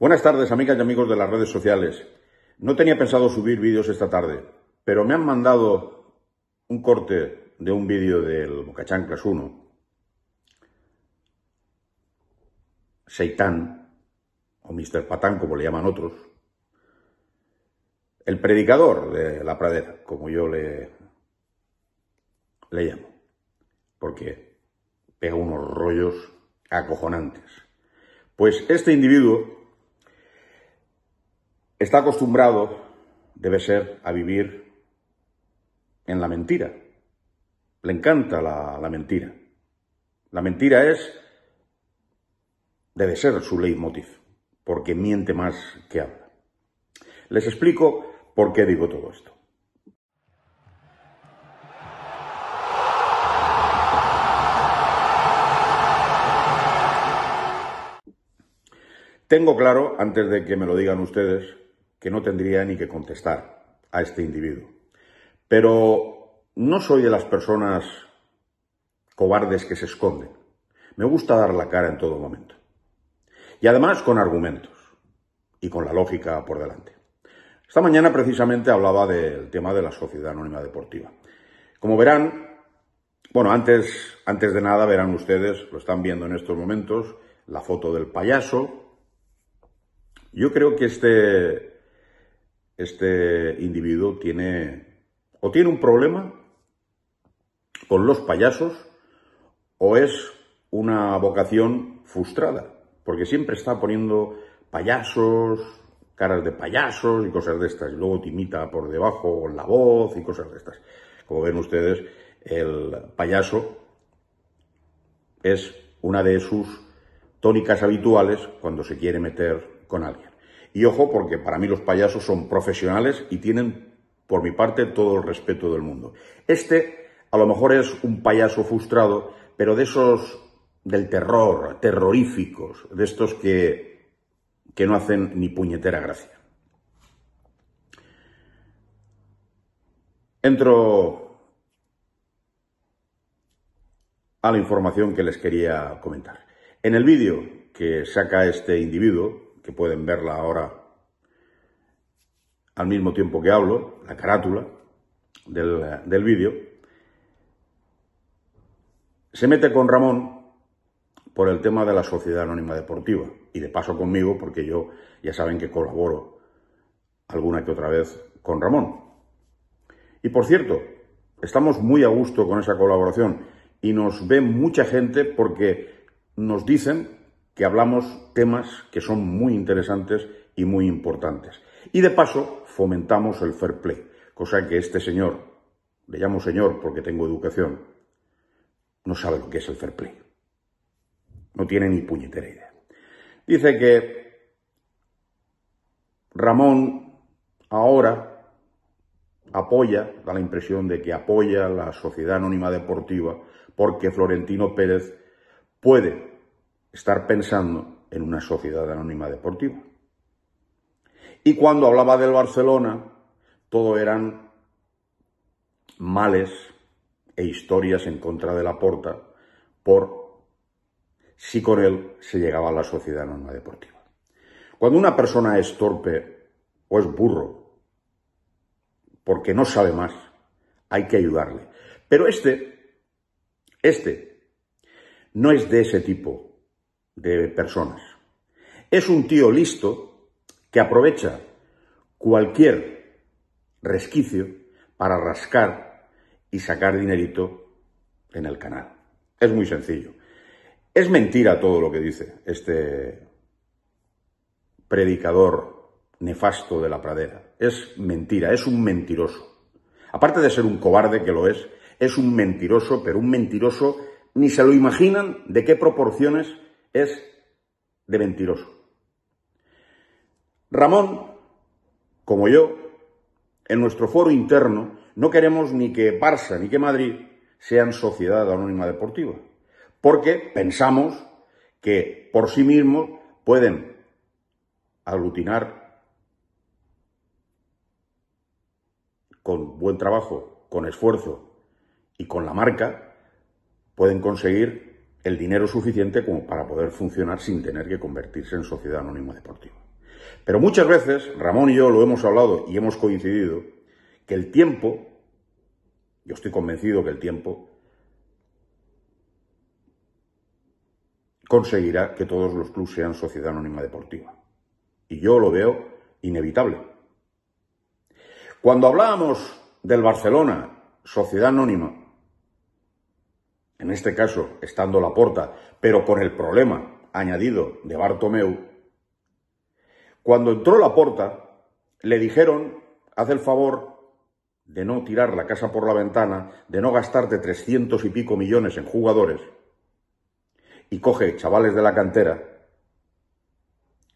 Buenas tardes, amigas y amigos de las redes sociales. No tenía pensado subir vídeos esta tarde, pero me han mandado un corte de un vídeo del Bocachanclas 1. Seitán, o Mr. Patán, como le llaman otros. El predicador de la pradera, como yo le, le llamo. Porque pega unos rollos acojonantes. Pues este individuo está acostumbrado, debe ser, a vivir en la mentira. Le encanta la, mentira. La mentira es, debe ser su leitmotiv, porque miente más que habla. Les explico por qué digo todo esto. Tengo claro, antes de que me lo digan ustedes, que no tendría ni que contestar a este individuo. Pero no soy de las personas cobardes que se esconden. Me gusta dar la cara en todo momento. Y además con argumentos y con la lógica por delante. Esta mañana precisamente hablaba del tema de la Sociedad Anónima Deportiva. Como verán, bueno, antes, antes de nada verán ustedes, lo están viendo en estos momentos, la foto del payaso. Yo creo que este, este individuo tiene o tiene un problema con los payasos o es una vocación frustrada, porque siempre está poniendo payasos, caras de payasos y cosas de estas, y luego te imita por debajo la voz y cosas de estas. Como ven ustedes, el payaso es una de sus tónicas habituales cuando se quiere meter con alguien. Y ojo, porque para mí los payasos son profesionales y tienen, por mi parte, todo el respeto del mundo. Este, a lo mejor es un payaso frustrado, pero de esos del terror, terroríficos, de estos que, que no hacen ni puñetera gracia. Entro a la información que les quería comentar. En el vídeo que saca este individuo, que pueden verla ahora al mismo tiempo que hablo, la carátula del, vídeo, se mete con Ramón por el tema de la Sociedad Anónima Deportiva y de paso conmigo porque yo ya saben que colaboro alguna que otra vez con Ramón. Y por cierto, estamos muy a gusto con esa colaboración y nos ve mucha gente porque nos dicen que hablamos temas que son muy interesantes y muy importantes. Y de paso, fomentamos el fair play, cosa que este señor, le llamo señor porque tengo educación, no sabe lo que es el fair play. No tiene ni puñetera idea. Dice que Ramón ahora apoya, da la impresión de que apoya la Sociedad Anónima Deportiva porque Florentino Pérez puede estar pensando en una sociedad anónima deportiva. Y cuando hablaba del Barcelona, todo eran males e historias en contra de la porta por si con él se llegaba a la sociedad anónima deportiva. Cuando una persona es torpe o es burro porque no sabe más, hay que ayudarle. Pero este, este, no es de ese tipo de personas. Es un tío listo que aprovecha cualquier resquicio para rascar y sacar dinerito en el canal. Es muy sencillo. Es mentira todo lo que dice este predicador nefasto de la pradera. Es mentira, es un mentiroso. Aparte de ser un cobarde que lo es, es un mentiroso, pero un mentiroso ni se lo imaginan de qué proporciones es de mentiroso. Ramón, como yo, en nuestro foro interno no queremos ni que Barça ni que Madrid sean sociedad anónima deportiva, porque pensamos que por sí mismos pueden aglutinar con buen trabajo, con esfuerzo y con la marca, pueden conseguir el dinero suficiente como para poder funcionar sin tener que convertirse en sociedad anónima deportiva. Pero muchas veces, Ramón y yo lo hemos hablado y hemos coincidido, que el tiempo, yo estoy convencido que el tiempo conseguirá que todos los clubes sean sociedad anónima deportiva. Y yo lo veo inevitable. Cuando hablábamos del Barcelona, sociedad anónima, en este caso estando la porta, pero con el problema añadido de Bartomeu, cuando entró la porta, le dijeron, haz el favor de no tirar la casa por la ventana, de no gastarte trescientos y pico millones en jugadores, y coge chavales de la cantera,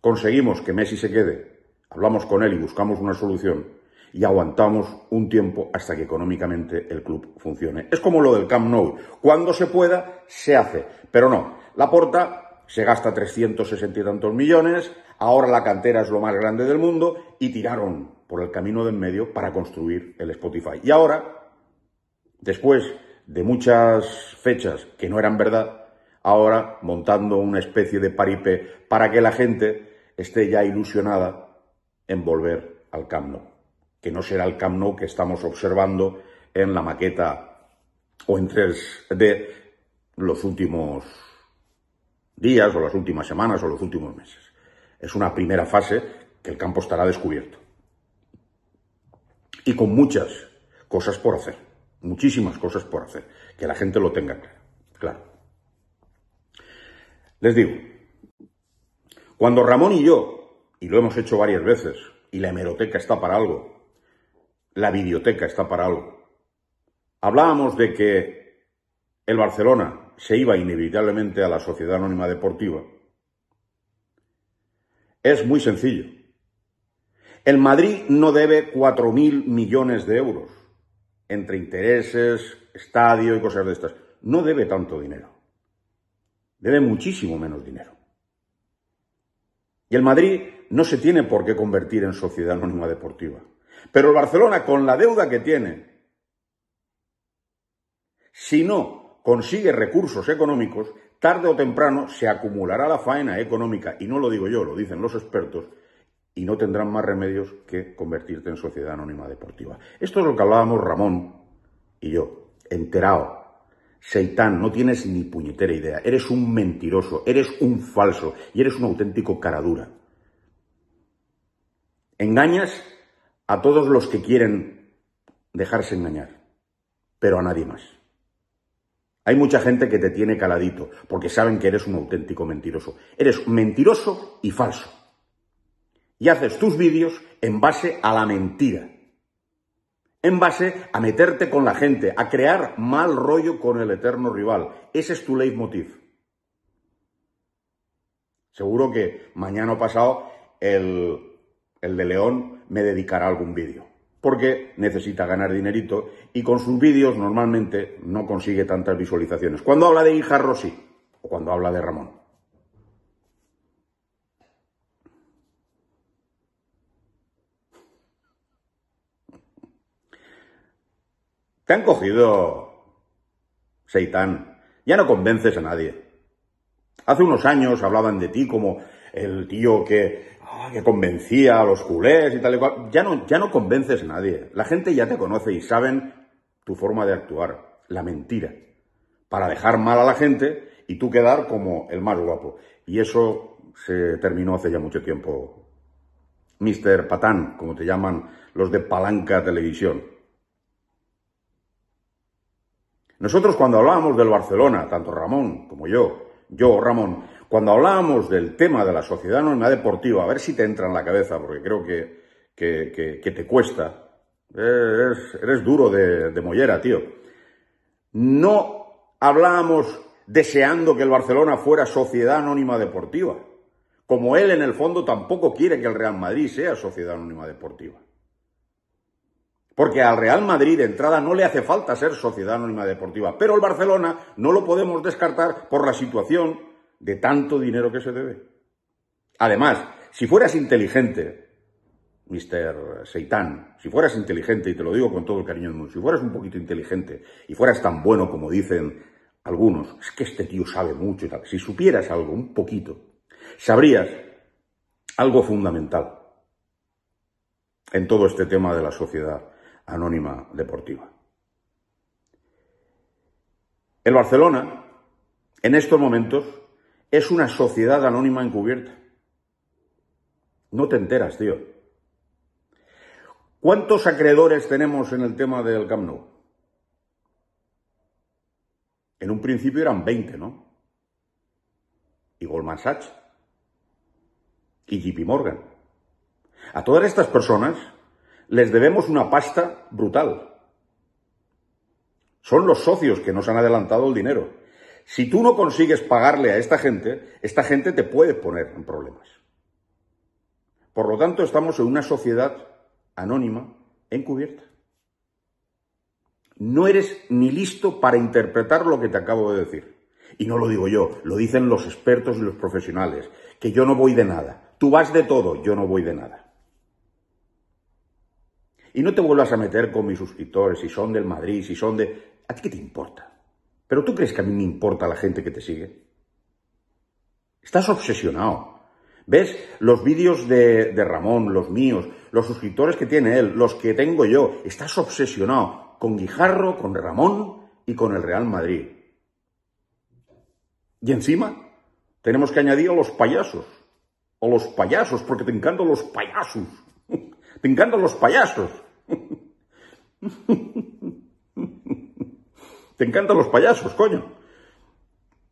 conseguimos que Messi se quede, hablamos con él y buscamos una solución, y aguantamos un tiempo hasta que económicamente el club funcione. Es como lo del Camp Nou. Cuando se pueda, se hace. Pero no, la porta se gasta 360 y tantos millones, ahora la cantera es lo más grande del mundo y tiraron por el camino de medio para construir el Spotify. Y ahora, después de muchas fechas que no eran verdad, ahora montando una especie de paripe para que la gente esté ya ilusionada en volver al Camp Nou no será el Camp que estamos observando en la maqueta o en 3D los últimos días o las últimas semanas o los últimos meses. Es una primera fase que el campo estará descubierto. Y con muchas cosas por hacer, muchísimas cosas por hacer, que la gente lo tenga claro. claro. Les digo, cuando Ramón y yo, y lo hemos hecho varias veces, y la hemeroteca está para algo, la biblioteca está para algo. Hablábamos de que el Barcelona se iba inevitablemente a la Sociedad Anónima Deportiva. Es muy sencillo. El Madrid no debe 4.000 millones de euros entre intereses, estadio y cosas de estas. No debe tanto dinero. Debe muchísimo menos dinero. Y el Madrid no se tiene por qué convertir en sociedad anónima deportiva. Pero el Barcelona, con la deuda que tiene, si no consigue recursos económicos, tarde o temprano se acumulará la faena económica, y no lo digo yo, lo dicen los expertos, y no tendrán más remedios que convertirte en sociedad anónima deportiva. Esto es lo que hablábamos Ramón y yo, enterado. Seitán, no tienes ni puñetera idea. Eres un mentiroso, eres un falso y eres un auténtico caradura. Engañas a todos los que quieren dejarse engañar, pero a nadie más. Hay mucha gente que te tiene caladito porque saben que eres un auténtico mentiroso. Eres mentiroso y falso. Y haces tus vídeos en base a la mentira. En base a meterte con la gente, a crear mal rollo con el eterno rival. Ese es tu leitmotiv. Seguro que mañana pasado el el de León, me dedicará algún vídeo. Porque necesita ganar dinerito y con sus vídeos normalmente no consigue tantas visualizaciones. Cuando habla de hija Rosy. o cuando habla de Ramón. Te han cogido, Seitán. Ya no convences a nadie. Hace unos años hablaban de ti como el tío que, ah, que convencía a los culés y tal y cual. Ya no, ya no convences a nadie. La gente ya te conoce y saben tu forma de actuar, la mentira, para dejar mal a la gente y tú quedar como el más guapo. Y eso se terminó hace ya mucho tiempo. Mister Patán, como te llaman los de Palanca Televisión. Nosotros cuando hablábamos del Barcelona, tanto Ramón como yo, yo, Ramón, cuando hablábamos del tema de la sociedad anónima deportiva, a ver si te entra en la cabeza, porque creo que, te cuesta, eres, duro de, de, mollera, tío. No hablábamos deseando que el Barcelona fuera sociedad anónima deportiva, como él en el fondo tampoco quiere que el Real Madrid sea sociedad anónima deportiva. Porque al Real Madrid de entrada no le hace falta ser sociedad anónima deportiva, pero el Barcelona no lo podemos descartar por la situación de tanto dinero que se debe. Además, si fueras inteligente, Mr. Seitan, si fueras inteligente, y te lo digo con todo el cariño del mundo, si fueras un poquito inteligente y fueras tan bueno como dicen algunos, es que este tío sabe mucho y tal, si supieras algo, un poquito, sabrías algo fundamental en todo este tema de la sociedad anónima deportiva. El Barcelona, en estos momentos, es una sociedad anónima encubierta. No te enteras, tío. ¿Cuántos acreedores tenemos en el tema del Camp En un principio eran 20, ¿no? Y Goldman Sachs. Y JP Morgan. A todas estas personas les debemos una pasta brutal. Son los socios que nos han adelantado el dinero. Si tú no consigues pagarle a esta gente, esta gente te puede poner en problemas. Por lo tanto, estamos en una sociedad anónima, encubierta. No eres ni listo para interpretar lo que te acabo de decir. Y no lo digo yo, lo dicen los expertos y los profesionales, que yo no voy de nada. Tú vas de todo, yo no voy de nada. Y no te vuelvas a meter con mis suscriptores, si son del Madrid, si son de... ¿A ti qué te importa? ¿Pero tú crees que a mí me importa la gente que te sigue? Estás obsesionado. ¿Ves? Los vídeos de, de, Ramón, los míos, los suscriptores que tiene él, los que tengo yo. Estás obsesionado con Guijarro, con Ramón y con el Real Madrid. Y encima tenemos que añadir a los payasos. O los payasos, porque te encantan los payasos. te encantan los payasos. Te encantan los payasos, coño.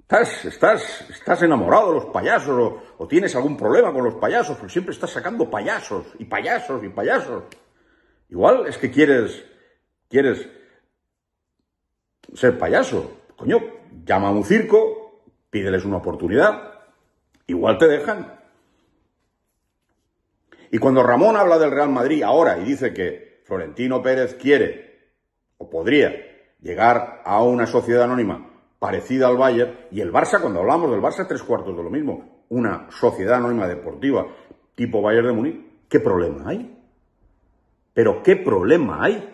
Estás, estás, estás enamorado de los payasos o, tienes algún problema con los payasos, pero siempre estás sacando payasos y payasos y payasos. Igual es que quieres, quieres ser payaso. Coño, llama a un circo, pídeles una oportunidad, igual te dejan. Y cuando Ramón habla del Real Madrid ahora y dice que Florentino Pérez quiere, o podría, llegar a una sociedad anónima parecida al Bayern y el Barça, cuando hablamos del Barça, tres cuartos de lo mismo, una sociedad anónima deportiva tipo Bayern de Múnich, ¿qué problema hay? Pero ¿qué problema hay?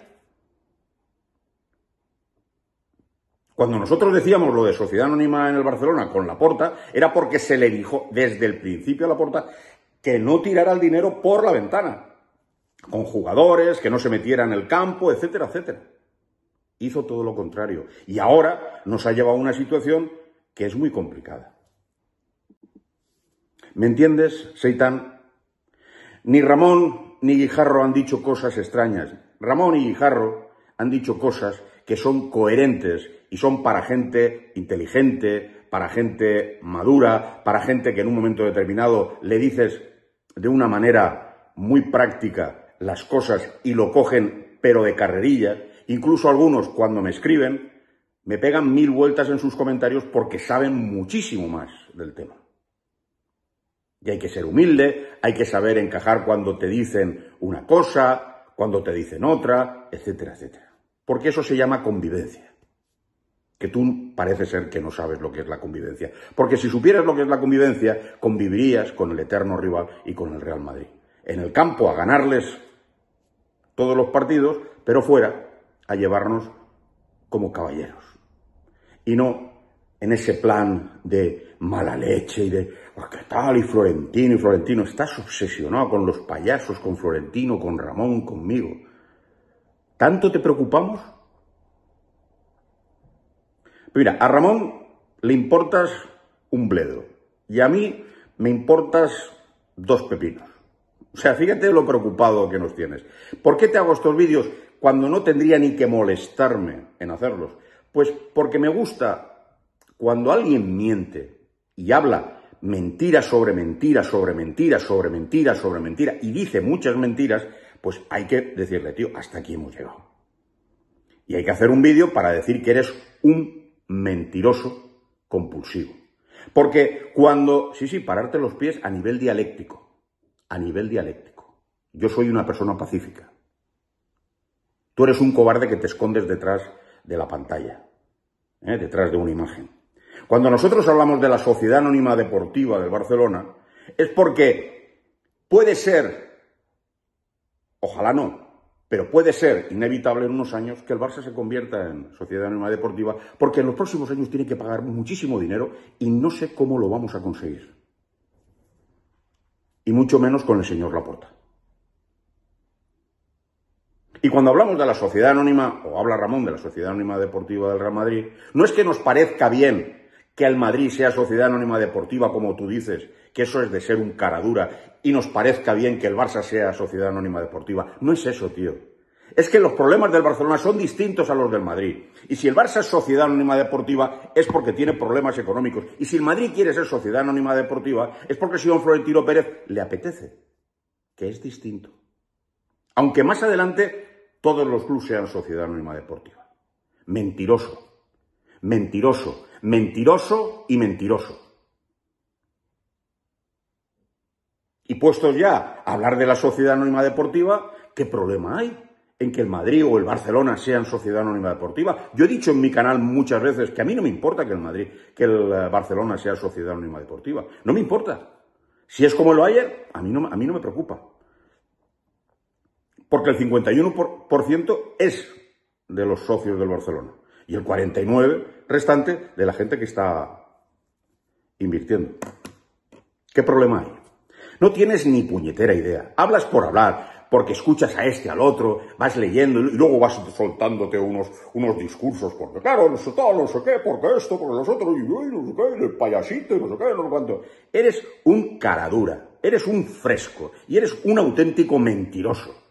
Cuando nosotros decíamos lo de sociedad anónima en el Barcelona con la porta, era porque se le dijo desde el principio a la porta que no tirara el dinero por la ventana, con jugadores, que no se metiera en el campo, etcétera, etcétera. Hizo todo lo contrario. Y ahora nos ha llevado a una situación que es muy complicada. ¿Me entiendes, Seitan? Ni Ramón ni Guijarro han dicho cosas extrañas. Ramón y Guijarro han dicho cosas que son coherentes y son para gente inteligente, para gente madura, para gente que en un momento determinado le dices de una manera muy práctica las cosas y lo cogen pero de carrerilla. Incluso algunos, cuando me escriben, me pegan mil vueltas en sus comentarios porque saben muchísimo más del tema. Y hay que ser humilde, hay que saber encajar cuando te dicen una cosa, cuando te dicen otra, etcétera, etcétera. Porque eso se llama convivencia. Que tú parece ser que no sabes lo que es la convivencia. Porque si supieras lo que es la convivencia, convivirías con el eterno rival y con el Real Madrid. En el campo a ganarles todos los partidos, pero fuera a llevarnos como caballeros. Y no en ese plan de mala leche y de ah, ¿qué tal? Y Florentino, y Florentino, estás obsesionado con los payasos, con Florentino, con Ramón, conmigo. ¿Tanto te preocupamos? Mira, a Ramón le importas un bledo y a mí me importas dos pepinos. O sea, fíjate lo preocupado que nos tienes. ¿Por qué te hago estos vídeos? cuando no tendría ni que molestarme en hacerlos. Pues porque me gusta cuando alguien miente y habla mentira sobre mentira, sobre mentira, sobre mentira, sobre mentira, y dice muchas mentiras, pues hay que decirle, tío, hasta aquí hemos llegado. Y hay que hacer un vídeo para decir que eres un mentiroso compulsivo. Porque cuando, sí, sí, pararte los pies a nivel dialéctico, a nivel dialéctico. Yo soy una persona pacífica, Tú eres un cobarde que te escondes detrás de la pantalla, ¿eh? detrás de una imagen. Cuando nosotros hablamos de la Sociedad Anónima Deportiva del Barcelona, es porque puede ser, ojalá no, pero puede ser inevitable en unos años que el Barça se convierta en Sociedad Anónima Deportiva, porque en los próximos años tiene que pagar muchísimo dinero y no sé cómo lo vamos a conseguir. Y mucho menos con el señor Laporta. Y cuando hablamos de la sociedad anónima, o habla Ramón de la sociedad anónima deportiva del Real Madrid, no es que nos parezca bien que el Madrid sea sociedad anónima deportiva, como tú dices, que eso es de ser un cara dura, y nos parezca bien que el Barça sea sociedad anónima deportiva. No es eso, tío. Es que los problemas del Barcelona son distintos a los del Madrid. Y si el Barça es sociedad anónima deportiva, es porque tiene problemas económicos. Y si el Madrid quiere ser sociedad anónima deportiva, es porque señor Florentino Pérez le apetece, que es distinto. Aunque más adelante todos los clubes sean sociedad anónima deportiva. Mentiroso, mentiroso, mentiroso y mentiroso. Y puestos ya a hablar de la sociedad anónima deportiva, ¿qué problema hay en que el Madrid o el Barcelona sean sociedad anónima deportiva? Yo he dicho en mi canal muchas veces que a mí no me importa que el Madrid, que el eh, Barcelona sea sociedad anónima deportiva. No me importa. Si es como lo ayer, a mí a mí no me preocupa porque el 51% es de los socios del Barcelona y el 49% restante de la gente que está invirtiendo. ¿Qué problema hay? No tienes ni puñetera idea. Hablas por hablar, porque escuchas a este, al otro, vas leyendo y luego vas soltándote unos, unos discursos, porque claro, no sé no sé qué, porque esto, porque nosotros, y no sé qué, el payasito, y no sé qué, no sé cuánto. Eres un caradura, eres un fresco y eres un auténtico mentiroso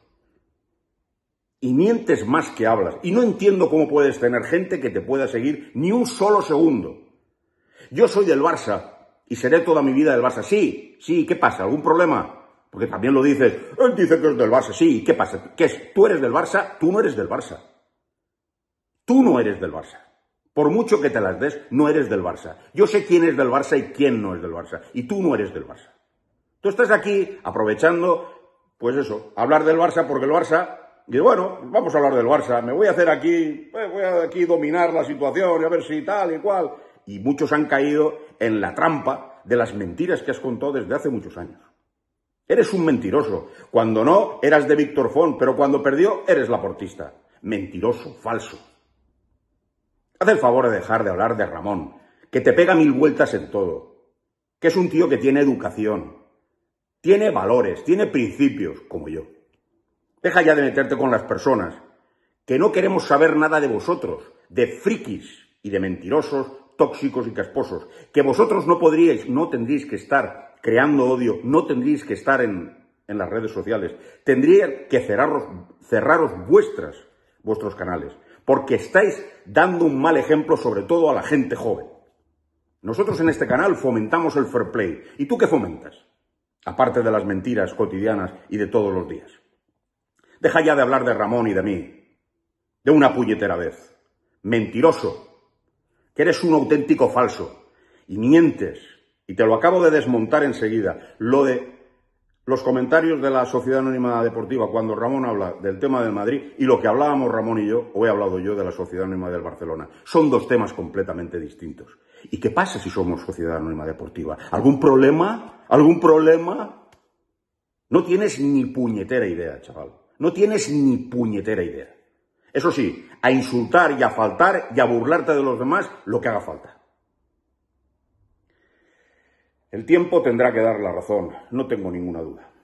y mientes más que hablas. Y no entiendo cómo puedes tener gente que te pueda seguir ni un solo segundo. Yo soy del Barça y seré toda mi vida del Barça. Sí, sí, ¿qué pasa? ¿Algún problema? Porque también lo dices, él eh, dice que es del Barça. Sí, ¿qué pasa? ¿Qué es? ¿Tú eres del Barça? Tú no eres del Barça. Tú no eres del Barça. Por mucho que te las des, no eres del Barça. Yo sé quién es del Barça y quién no es del Barça. Y tú no eres del Barça. Tú estás aquí aprovechando, pues eso, hablar del Barça porque el Barça y bueno, vamos a hablar del Barça, me voy a hacer aquí, eh, voy a aquí dominar la situación y a ver si tal y cual. Y muchos han caído en la trampa de las mentiras que has contado desde hace muchos años. Eres un mentiroso. Cuando no, eras de Víctor Font, pero cuando perdió, eres laportista. Mentiroso, falso. Haz el favor de dejar de hablar de Ramón, que te pega mil vueltas en todo. Que es un tío que tiene educación, tiene valores, tiene principios, como yo. Deja ya de meterte con las personas, que no queremos saber nada de vosotros, de frikis y de mentirosos, tóxicos y casposos, que vosotros no podríais, no tendríais que estar creando odio, no tendríais que estar en, las redes sociales, tendríais que cerraros, cerraros vuestras, vuestros canales, porque estáis dando un mal ejemplo sobre todo a la gente joven. Nosotros en este canal fomentamos el fair play. ¿Y tú qué fomentas? Aparte de las mentiras cotidianas y de todos los días. Deja ya de hablar de Ramón y de mí. De una puñetera vez. Mentiroso. Que eres un auténtico falso. Y mientes. Y te lo acabo de desmontar enseguida. Lo de los comentarios de la Sociedad Anónima Deportiva cuando Ramón habla del tema del Madrid y lo que hablábamos Ramón y yo, o he hablado yo de la Sociedad Anónima del Barcelona. Son dos temas completamente distintos. ¿Y qué pasa si somos Sociedad Anónima Deportiva? ¿Algún problema? ¿Algún problema? No tienes ni puñetera idea, chaval. No tienes ni puñetera idea. Eso sí, a insultar y a faltar y a burlarte de los demás lo que haga falta. El tiempo tendrá que dar la razón, no tengo ninguna duda.